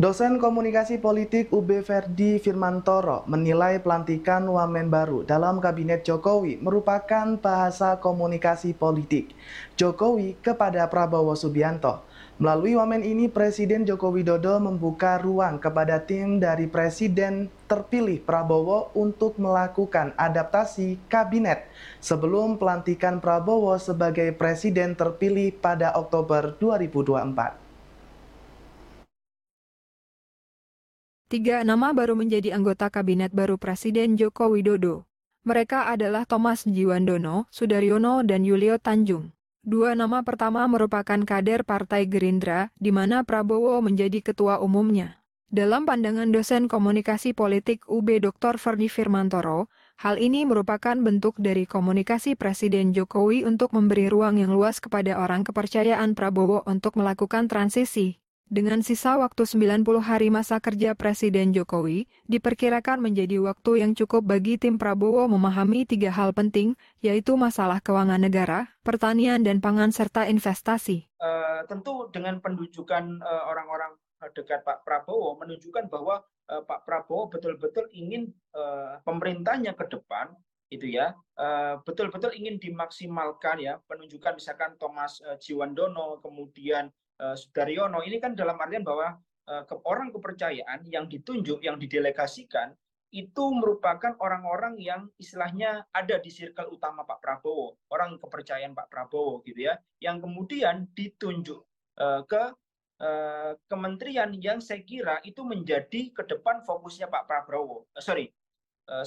Dosen Komunikasi Politik UB Verdi Firmantoro menilai pelantikan wamen baru dalam Kabinet Jokowi merupakan bahasa komunikasi politik Jokowi kepada Prabowo Subianto. Melalui wamen ini, Presiden Joko Widodo membuka ruang kepada tim dari Presiden terpilih Prabowo untuk melakukan adaptasi kabinet sebelum pelantikan Prabowo sebagai Presiden terpilih pada Oktober 2024. Tiga nama baru menjadi anggota kabinet baru Presiden Joko Widodo. Mereka adalah Thomas Jiwandono, Sudaryono dan Yulio Tanjung. Dua nama pertama merupakan kader Partai Gerindra, di mana Prabowo menjadi ketua umumnya. Dalam pandangan dosen komunikasi politik UB Dr. Ferdi Firmantoro, hal ini merupakan bentuk dari komunikasi Presiden Jokowi untuk memberi ruang yang luas kepada orang kepercayaan Prabowo untuk melakukan transisi. Dengan sisa waktu 90 hari masa kerja Presiden Jokowi, diperkirakan menjadi waktu yang cukup bagi tim Prabowo memahami tiga hal penting, yaitu masalah keuangan negara, pertanian dan pangan serta investasi. Uh, tentu dengan pendudukan uh, eh, orang-orang eh, dekat Pak Prabowo menunjukkan bahwa uh, Pak Prabowo betul-betul ingin uh, pemerintahnya ke depan itu ya uh, betul-betul ingin dimaksimalkan ya penunjukan misalkan Thomas uh, Jiwandono kemudian Eh, Sudaryono ini kan dalam artian bahwa eh, ke orang kepercayaan yang ditunjuk, yang didelegasikan itu merupakan orang-orang yang istilahnya ada di sirkel utama Pak Prabowo, orang kepercayaan Pak Prabowo gitu ya, yang kemudian ditunjuk eh, ke kementerian yang saya kira itu menjadi ke depan fokusnya Pak Prabowo, sorry,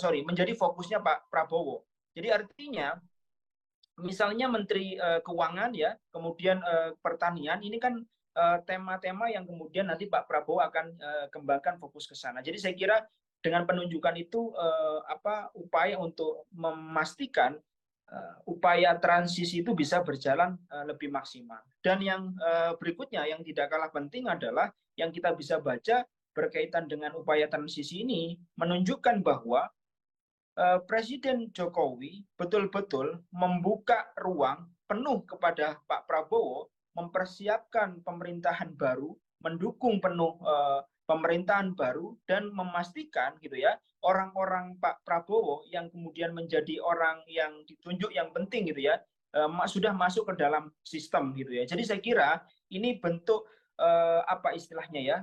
sorry, menjadi fokusnya Pak Prabowo. Jadi artinya misalnya Menteri eh, Keuangan ya, kemudian eh, Pertanian, ini kan eh, tema-tema yang kemudian nanti Pak Prabowo akan kembangkan fokus ke sana. Jadi saya kira dengan penunjukan itu apa upaya untuk memastikan upaya transisi itu bisa berjalan lebih maksimal. Dan yang berikutnya yang tidak kalah penting adalah yang kita bisa baca berkaitan dengan upaya transisi ini menunjukkan bahwa Eh, presiden jokowi betul betul membuka ruang penuh kepada pak prabowo mempersiapkan pemerintahan baru mendukung penuh eh, pemerintahan baru dan memastikan gitu ya orang-orang pak prabowo yang kemudian menjadi orang yang ditunjuk yang penting gitu ya eh, sudah masuk ke dalam sistem gitu ya jadi saya kira ini bentuk apa istilahnya ya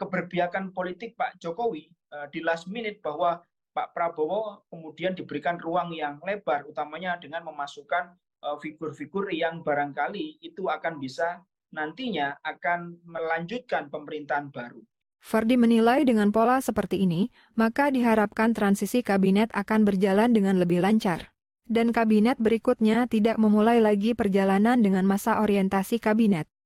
keberbiakan politik Pak Jokowi di last minute bahwa Pak Prabowo kemudian diberikan ruang yang lebar, utamanya dengan memasukkan eh, figur-figur yang barangkali itu akan bisa nantinya akan melanjutkan pemerintahan baru. Ferdi menilai dengan pola seperti ini, maka diharapkan transisi kabinet akan berjalan dengan lebih lancar. Dan kabinet berikutnya tidak memulai lagi perjalanan dengan masa orientasi kabinet.